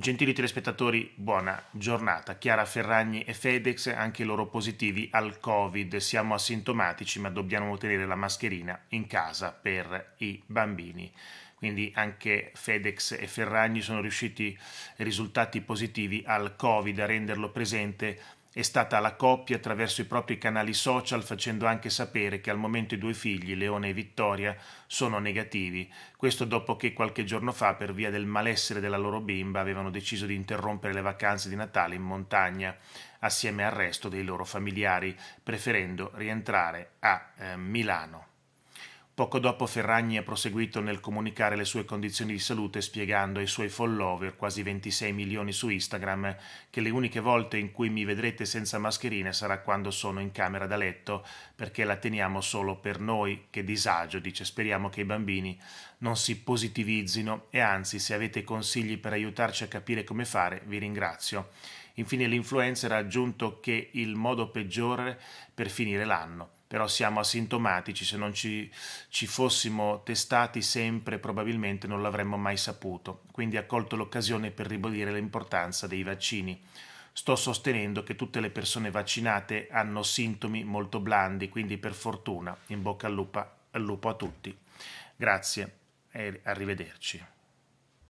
Gentili telespettatori, buona giornata. Chiara Ferragni e Fedex, anche loro positivi al Covid. Siamo asintomatici, ma dobbiamo tenere la mascherina in casa per i bambini. Quindi anche Fedex e Ferragni sono riusciti risultati positivi al Covid a renderlo presente è stata alla coppia attraverso i propri canali social facendo anche sapere che al momento i due figli, Leone e Vittoria, sono negativi. Questo dopo che qualche giorno fa, per via del malessere della loro bimba, avevano deciso di interrompere le vacanze di Natale in montagna assieme al resto dei loro familiari, preferendo rientrare a eh, Milano. Poco dopo Ferragni ha proseguito nel comunicare le sue condizioni di salute spiegando ai suoi follower, quasi 26 milioni su Instagram, che le uniche volte in cui mi vedrete senza mascherina sarà quando sono in camera da letto, perché la teniamo solo per noi, che disagio, dice, speriamo che i bambini non si positivizzino e anzi se avete consigli per aiutarci a capire come fare vi ringrazio. Infine l'influencer ha aggiunto che il modo peggiore per finire l'anno però siamo asintomatici, se non ci, ci fossimo testati sempre probabilmente non l'avremmo mai saputo, quindi ha colto l'occasione per ribadire l'importanza dei vaccini. Sto sostenendo che tutte le persone vaccinate hanno sintomi molto blandi, quindi per fortuna in bocca al, lupa, al lupo a tutti. Grazie e arrivederci.